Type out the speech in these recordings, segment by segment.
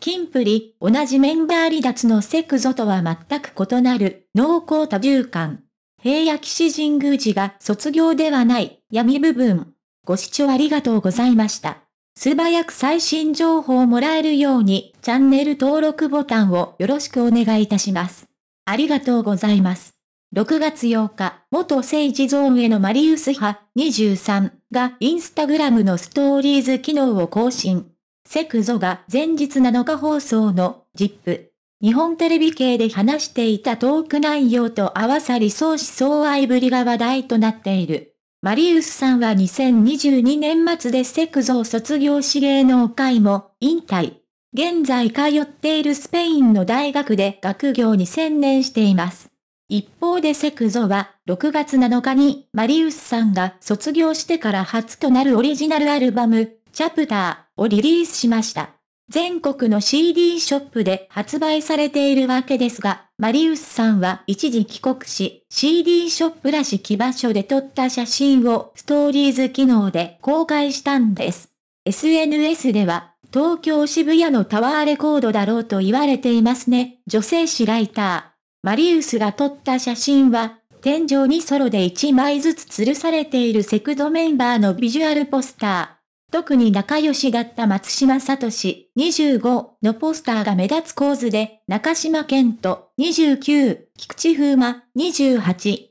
キンプリ、同じメンバー離脱のセクゾとは全く異なる、濃厚多重感。平野騎士神宮寺が卒業ではない、闇部分。ご視聴ありがとうございました。素早く最新情報をもらえるように、チャンネル登録ボタンをよろしくお願いいたします。ありがとうございます。6月8日、元政治ゾーンへのマリウス派23がインスタグラムのストーリーズ機能を更新。セクゾが前日7日放送のジップ。日本テレビ系で話していたトーク内容と合わさり相思相愛ぶりが話題となっている。マリウスさんは2022年末でセクゾを卒業し芸能界も引退。現在通っているスペインの大学で学業に専念しています。一方でセクゾは6月7日にマリウスさんが卒業してから初となるオリジナルアルバム、チャプターをリリースしました。全国の CD ショップで発売されているわけですが、マリウスさんは一時帰国し、CD ショップらしき場所で撮った写真をストーリーズ機能で公開したんです。SNS では、東京渋谷のタワーレコードだろうと言われていますね、女性誌ライター。マリウスが撮った写真は、天井にソロで1枚ずつ吊るされているセクドメンバーのビジュアルポスター。特に仲良しだった松島聡25のポスターが目立つ構図で、中島健人29、菊池風磨28、佐藤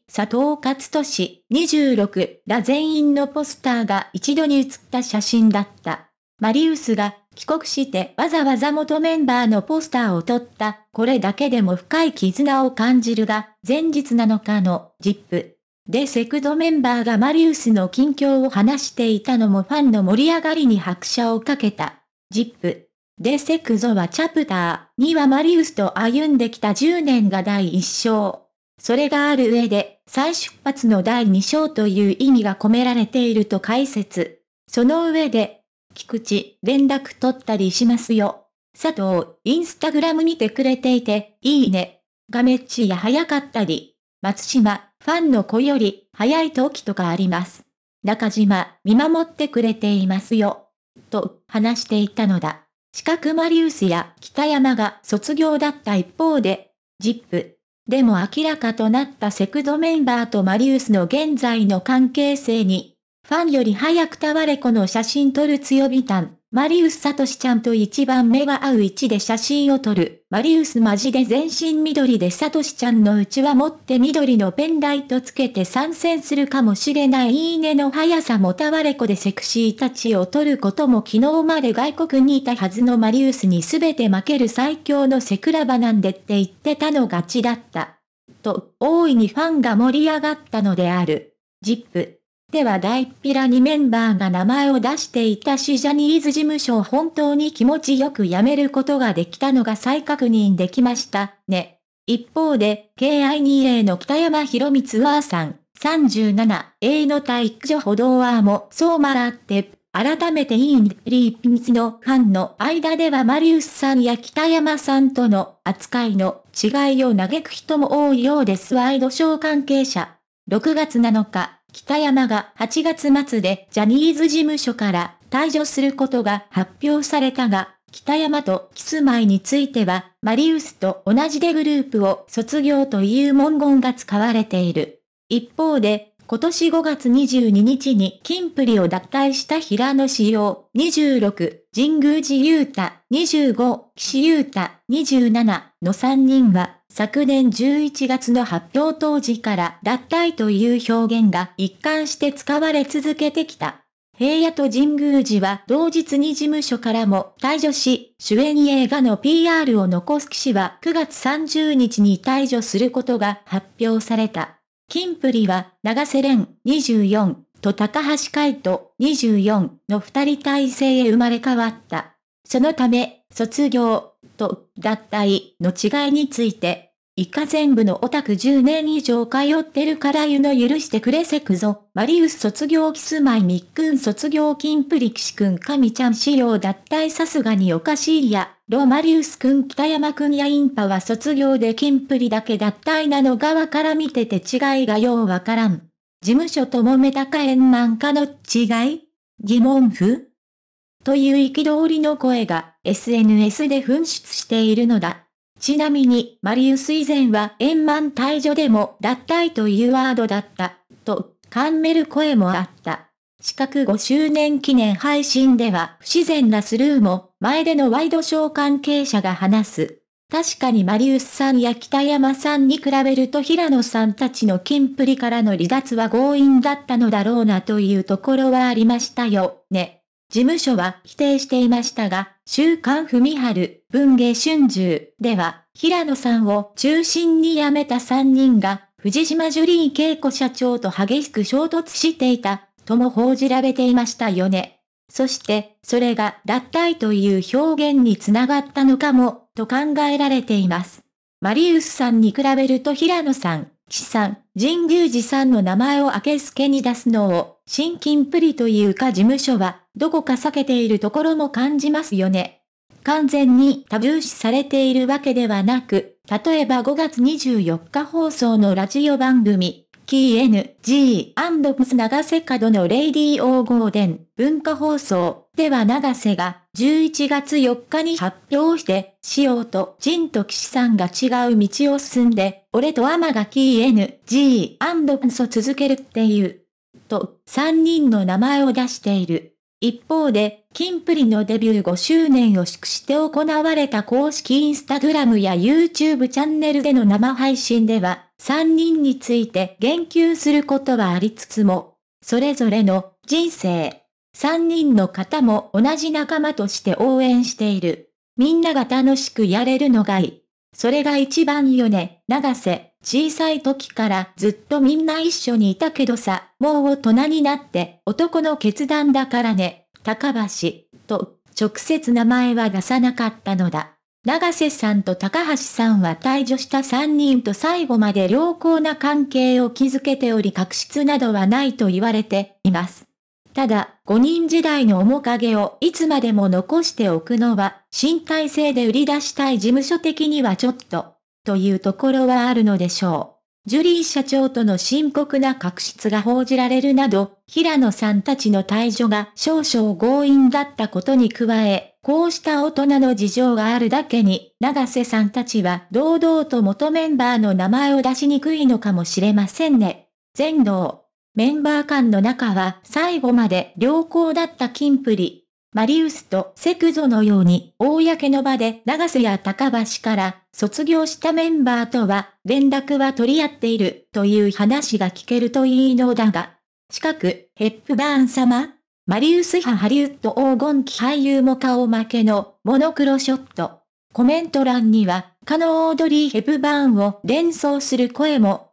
勝利26ら全員のポスターが一度に写った写真だった。マリウスが帰国してわざわざ元メンバーのポスターを撮った。これだけでも深い絆を感じるが、前日なのかのジップでセクドメンバーがマリウスの近況を話していたのもファンの盛り上がりに拍車をかけた。ジップ。でセクゾはチャプター2はマリウスと歩んできた10年が第1章。それがある上で、再出発の第2章という意味が込められていると解説。その上で、菊池、連絡取ったりしますよ。佐藤、インスタグラム見てくれていて、いいね。がめっちや早かったり。松島、ファンの子より早い時とかあります。中島、見守ってくれていますよ。と話していたのだ。四角マリウスや北山が卒業だった一方で、ジップ。でも明らかとなったセクドメンバーとマリウスの現在の関係性に、ファンより早くタワレコの写真撮る強火たマリウスサトシちゃんと一番目が合う位置で写真を撮る。マリウスマジで全身緑でサトシちゃんのうちは持って緑のペンライトつけて参戦するかもしれないいいねの速さもたわれ子でセクシーたちを撮ることも昨日まで外国にいたはずのマリウスに全て負ける最強のセクラバなんでって言ってたのがちだった。と、大いにファンが盛り上がったのである。ジップでは大っぴらにメンバーが名前を出していたしジャニーズ事務所を本当に気持ちよく辞めることができたのが再確認できましたね。一方で、KI2A の北山博光はーさん、37A の体育所歩道アーもそうまらって、改めてインリーピンスのファンの間ではマリウスさんや北山さんとの扱いの違いを嘆く人も多いようですワイドショー関係者。6月7日、北山が8月末でジャニーズ事務所から退場することが発表されたが、北山とキスマイについては、マリウスと同じでグループを卒業という文言が使われている。一方で、今年5月22日に金プリを脱退した平野志陽26、神宮寺優太25、岸優太27の3人は、昨年11月の発表当時から脱退という表現が一貫して使われ続けてきた。平野と神宮寺は同日に事務所からも退場し、主演映画の PR を残す騎士は9月30日に退場することが発表された。金プリは長瀬廉24と高橋海人24の二人体制へ生まれ変わった。そのため、卒業と脱退の違いについて以下全部のオタク10年以上通ってるからうの許してくれせくぞ。マリウス卒業キスマイみっくん卒業金プリキシくんミちゃん仕様脱退さすがにおかしいや。ロマリウスくん北山くんやインパは卒業で金プリだけ脱退なの側から見てて違いがようわからん。事務所ともめたか円満かの違い疑問符という憤りの声が SNS で噴出しているのだ。ちなみに、マリウス以前は円満退場でも脱退というワードだった、と、感める声もあった。四角5周年記念配信では不自然なスルーも、前でのワイドショー関係者が話す。確かにマリウスさんや北山さんに比べると平野さんたちの金プリからの離脱は強引だったのだろうなというところはありましたよね。事務所は否定していましたが、週刊文春、文芸春秋では、平野さんを中心に辞めた3人が、藤島ジュリー恵子社長と激しく衝突していた、とも報じられていましたよね。そして、それが脱退という表現につながったのかも、と考えられています。マリウスさんに比べると平野さん、岸さん、神宮寺さんの名前を明けすけに出すのを、新金プリというか事務所は、どこか避けているところも感じますよね。完全にタブー視されているわけではなく、例えば5月24日放送のラジオ番組、KNG&PS 長瀬角のレイディー・オー・ゴーデン文化放送では長瀬が11月4日に発表して、しようとジンと岸さんが違う道を進んで、俺とアマが KNG&PS を続けるっていう、と3人の名前を出している。一方で、キンプリのデビュー5周年を祝して行われた公式インスタグラムや YouTube チャンネルでの生配信では、3人について言及することはありつつも、それぞれの人生、3人の方も同じ仲間として応援している。みんなが楽しくやれるのがいい。それが一番よね、長瀬。小さい時からずっとみんな一緒にいたけどさ、もう大人になって男の決断だからね、高橋、と、直接名前は出さなかったのだ。長瀬さんと高橋さんは退場した3人と最後まで良好な関係を築けており確執などはないと言われています。ただ、5人時代の面影をいつまでも残しておくのは、新体制で売り出したい事務所的にはちょっとというところはあるのでしょう。ジュリー社長との深刻な確執が報じられるなど、平野さんたちの退場が少々強引だったことに加え、こうした大人の事情があるだけに、長瀬さんたちは堂々と元メンバーの名前を出しにくいのかもしれませんね。全能。メンバー間の中は最後まで良好だったキンプリ。マリウスとセクゾのように、公の場で長瀬や高橋から卒業したメンバーとは連絡は取り合っているという話が聞けるといいのだが、近く、ヘップバーン様マリウス派ハリウッド黄金期俳優も顔負けのモノクロショット。コメント欄には、カノオードリー・ヘップバーンを連想する声も